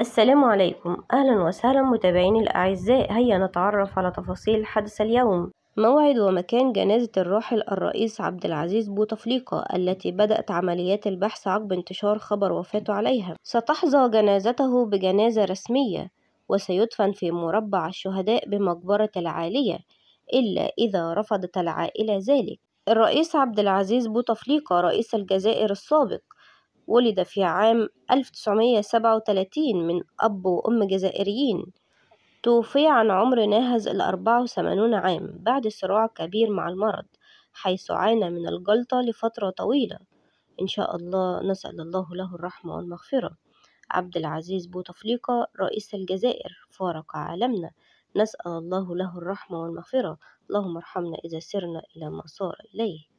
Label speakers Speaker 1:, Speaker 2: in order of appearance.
Speaker 1: السلام عليكم أهلا وسهلا متابعيني الأعزاء هيا نتعرف على تفاصيل حدث اليوم موعد ومكان جنازة الراحل الرئيس عبد العزيز بوتفليقة التي بدأت عمليات البحث عقب انتشار خبر وفاته عليها ستحظى جنازته بجنازة رسمية وسيدفن في مربع الشهداء بمقبرة العالية إلا إذا رفضت العائلة ذلك الرئيس عبد العزيز بوتفليقة رئيس الجزائر السابق ولد في عام 1937 من أب وأم جزائريين توفي عن عمر ناهز الأربعة 84 عام بعد صراع كبير مع المرض حيث عانى من الجلطة لفترة طويلة إن شاء الله نسأل الله له الرحمة والمغفرة عبد العزيز بوتفليقة رئيس الجزائر فارق عالمنا نسأل الله له الرحمة والمغفرة اللهم ارحمنا إذا سرنا إلى ما صار إليه